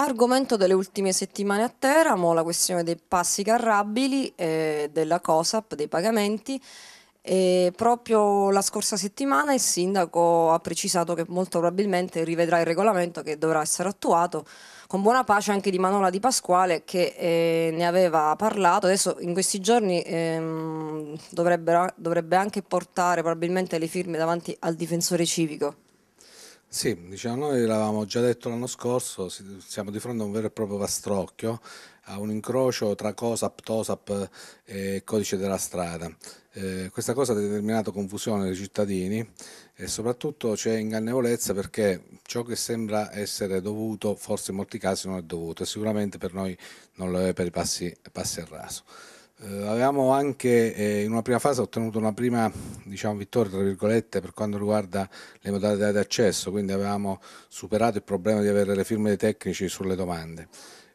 Argomento delle ultime settimane a Teramo, la questione dei passi carrabili e eh, della COSAP, dei pagamenti. E proprio la scorsa settimana il sindaco ha precisato che molto probabilmente rivedrà il regolamento che dovrà essere attuato, con buona pace anche di Manola Di Pasquale che eh, ne aveva parlato. Adesso in questi giorni ehm, dovrebbe anche portare probabilmente le firme davanti al difensore civico. Sì, diciamo, noi l'avevamo già detto l'anno scorso, siamo di fronte a un vero e proprio pastrocchio, a un incrocio tra COSAP, TOSAP e codice della strada. Eh, questa cosa ha determinato confusione nei cittadini e soprattutto c'è ingannevolezza perché ciò che sembra essere dovuto forse in molti casi non è dovuto e sicuramente per noi non lo è per i passi, passi a raso. Eh, avevamo anche eh, in una prima fase ottenuto una prima diciamo, vittoria tra virgolette, per quanto riguarda le modalità di accesso, quindi avevamo superato il problema di avere le firme dei tecnici sulle domande.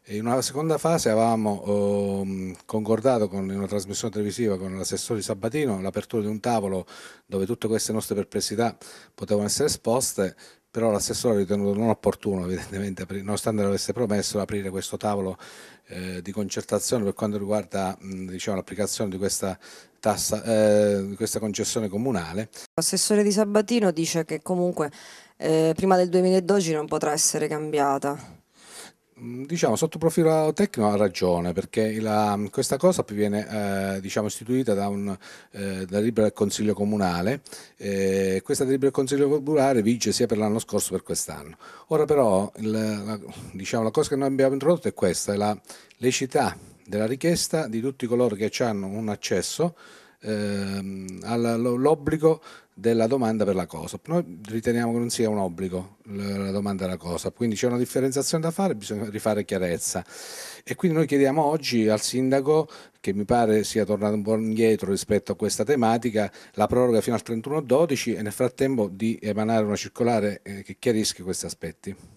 in una seconda fase avevamo eh, concordato con una trasmissione televisiva con l'assessore Sabatino l'apertura di un tavolo dove tutte queste nostre perplessità potevano essere esposte però l'assessore ha ritenuto non opportuno, evidentemente, nonostante l'avesse promesso, aprire questo tavolo eh, di concertazione per quanto riguarda diciamo, l'applicazione di questa, tassa, eh, questa concessione comunale. L'assessore di Sabatino dice che comunque eh, prima del 2012 non potrà essere cambiata. Mm, diciamo, sotto profilo tecnico ha ragione, perché la, questa cosa viene eh, diciamo, istituita da un eh, delibera Consiglio Comunale. Eh, questa delibera del Consiglio Comunale vige sia per l'anno scorso che per quest'anno. Ora però il, la, diciamo, la, cosa che noi abbiamo introdotto è questa, è la lecità della richiesta di tutti coloro che hanno un accesso ehm, all'obbligo della domanda per la COSAP. Noi riteniamo che non sia un obbligo la domanda della COSAP, quindi c'è una differenziazione da fare, bisogna rifare chiarezza. E quindi noi chiediamo oggi al Sindaco, che mi pare sia tornato un po' indietro rispetto a questa tematica, la proroga fino al 31-12 e nel frattempo di emanare una circolare eh, che chiarisca questi aspetti.